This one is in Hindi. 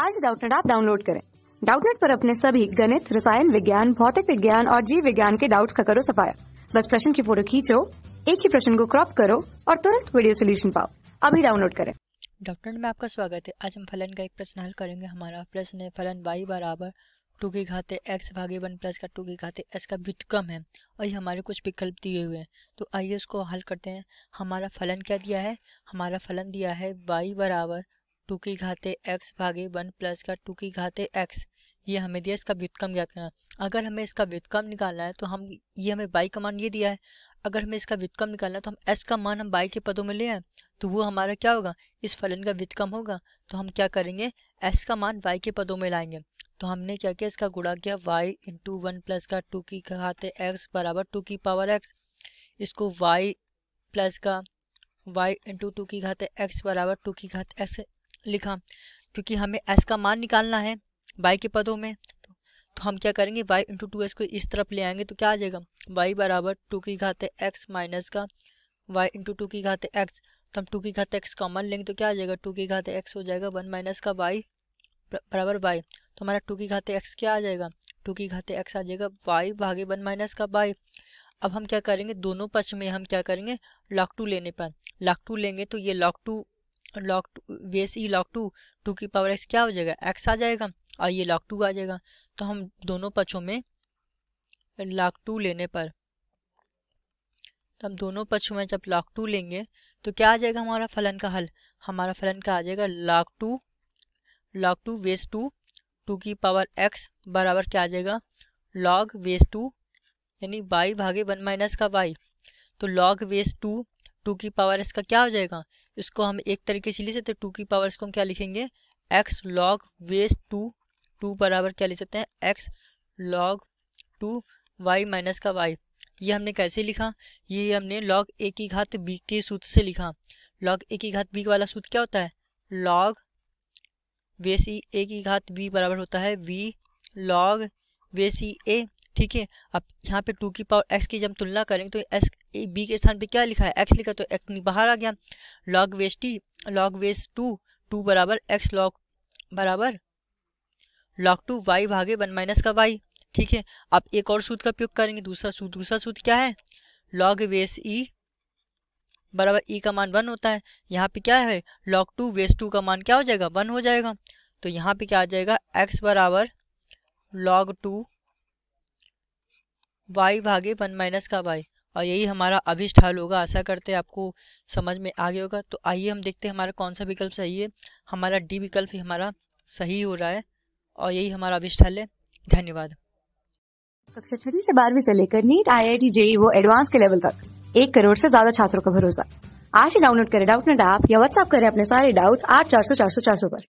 आज डाउटनेट आप डाउनलोड करें डाउटनेट पर अपने सभी गणित रसायन विज्ञान भौतिक विज्ञान और जीव विज्ञान के डाउट्स का करो सफाया बस प्रश्न की फोटो खींचो एक ही प्रश्न को क्रॉप करो और तुरंत वीडियो सोल्यूशन पाओ अभी डाउनलोड करें डॉक्टर में आपका स्वागत है आज हम फलन का एक प्रश्न हल करेंगे हमारा प्रश्न है फलन वाई बराबर टू की घाते एक्स भागे वन प्लस का टू की घाते एक्स का व्युत्कम है और ये हमारे कुछ विकल्प दिए हुए हैं तो आइए इसको हल करते हैं हमारा फलन क्या दिया है हमारा फलन दिया है वाई बराबर टू की घाते एक्स भागे वन प्लस का टू की घाते एक्स ये हमें दिया इसका व्युत्कम ज्ञात करना अगर हमें इसका व्युत्कम निकालना है तो हम ये हमें बाई का मान ये दिया है अगर हमें इसका व्युत्कम निकालना है तो हम एस का मान हम बाई के पदों में ले आए तो वो हमारा क्या होगा इस फलन का व्युत्कम होगा तो हम क्या करेंगे एस का मान वाई के पदों में लाएंगे तो हमने क्या किया इसका गुड़ा किया वाई इंटू वन प्लस का टू की घाते एक्स बराबर टू की पावर एक्स इसको वाई प्लस का वाई इंटू टू की घाते एक्स बराबर टू की घाते एक्स लिखा क्योंकि हमें एस का मान निकालना है वाई के पदों में तो, हम क्या करेंगे वाई इंटू टू एस को इस तरफ ले आएंगे तो क्या आ जाएगा वाई बराबर टू की घाते एक्स माइनस का वाई इंटू टू की घाते एक्स तो हम टू की घाते एक्स कॉमन लेंगे तो क्या आ जाएगा टू की घाते एक्स हो जाएगा वन माइनस का वाई बराबर वाई तो हमारा टू की घाते एक्स क्या आ जाएगा टू की घाते एक्स आ जाएगा वाई भागे वन माइनस का वाई अब हम क्या करेंगे दोनों पक्ष में हम क्या करेंगे लॉक टू लेने पर लॉक टू लेंगे तो ये लॉक टू लॉक टू वी ई लॉक टू टू की पावर एक्स क्या हो जाएगा एक्स आ जाएगा और ये लॉक टू आ जाएगा तो हम दोनों पक्षों में लॉक टू लेने पर तो हम दोनों पक्षों में जब लॉक टू लेंगे तो क्या आ जाएगा हमारा फलन का हल हमारा फलन का आ जाएगा log two log two base two two की पावर एक्स बराबर क्या आ जाएगा लॉग वेस टू यानी बाई भागे वन माइनस का वाई तो लॉग वेस टू टू की पावर इसका क्या हो जाएगा इसको हम एक तरीके से ले सकते हैं टू की पावर इसको हम क्या लिखेंगे x log base two two बराबर क्या ले सकते हैं x log two y minus का वाई ये हमने कैसे लिखा ये हमने लॉग ए की घात बी के सूत्र से लिखा लॉग ए की घात बी वाला सूत्र क्या होता है लॉग वेस ई ए की घात बी बराबर होता है वी लॉग वे सी ए ठीक है अब यहाँ पे टू की पावर एक्स की जब तुलना करेंगे तो एक्स बी के स्थान पे क्या लिखा है एक्स लिखा तो एक्स बाहर आ गया log base T log base two two बराबर एक्स लॉग बराबर लॉग टू वाई भागे वन माइनस का वाई ठीक है अब एक और सूत्र का उपयोग करेंगे दूसरा सूत्र दूसरा सूत्र क्या है लॉग वेस ई बराबर ई का मान वन होता है यहाँ पे क्या है लॉग टू वेस टू का मान क्या हो जाएगा वन हो जाएगा तो यहाँ पे क्या आ जाएगा एक्स बराबर लॉग टू वाई भागे वन माइनस का वाई और यही हमारा अभिष्ट हल होगा आशा करते हैं आपको समझ में आ गया होगा तो आइए हम देखते हैं हमारा कौन सा विकल्प सही है हमारा डी विकल्प ही हमारा सही हो रहा है और यही हमारा अभिष्ट हल है धन्यवाद कक्षा छठी से बारहवीं से लेकर NEET I I T JEE वो एडवांस के लेवल तक एक करोड़ से ज्यादा छात्रों का भरोसा आज ही डाउनलोड करें डाउट नेट ऐप या व्हाट्सअप करें अपने सारे डाउट्स आठ चार सौ चार सौ चार सौ पर